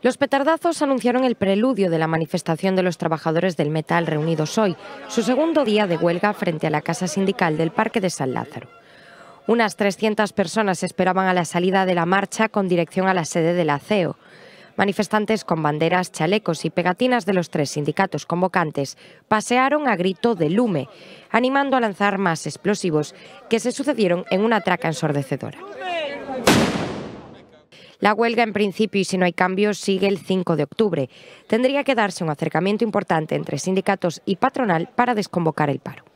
Los petardazos anunciaron el preludio de la manifestación de los trabajadores del metal reunidos hoy, su segundo día de huelga frente a la Casa Sindical del Parque de San Lázaro. Unas 300 personas esperaban a la salida de la marcha con dirección a la sede de la CEO. Manifestantes con banderas, chalecos y pegatinas de los tres sindicatos convocantes pasearon a grito de lume, animando a lanzar más explosivos que se sucedieron en una traca ensordecedora. La huelga, en principio, y si no hay cambios, sigue el 5 de octubre. Tendría que darse un acercamiento importante entre sindicatos y patronal para desconvocar el paro.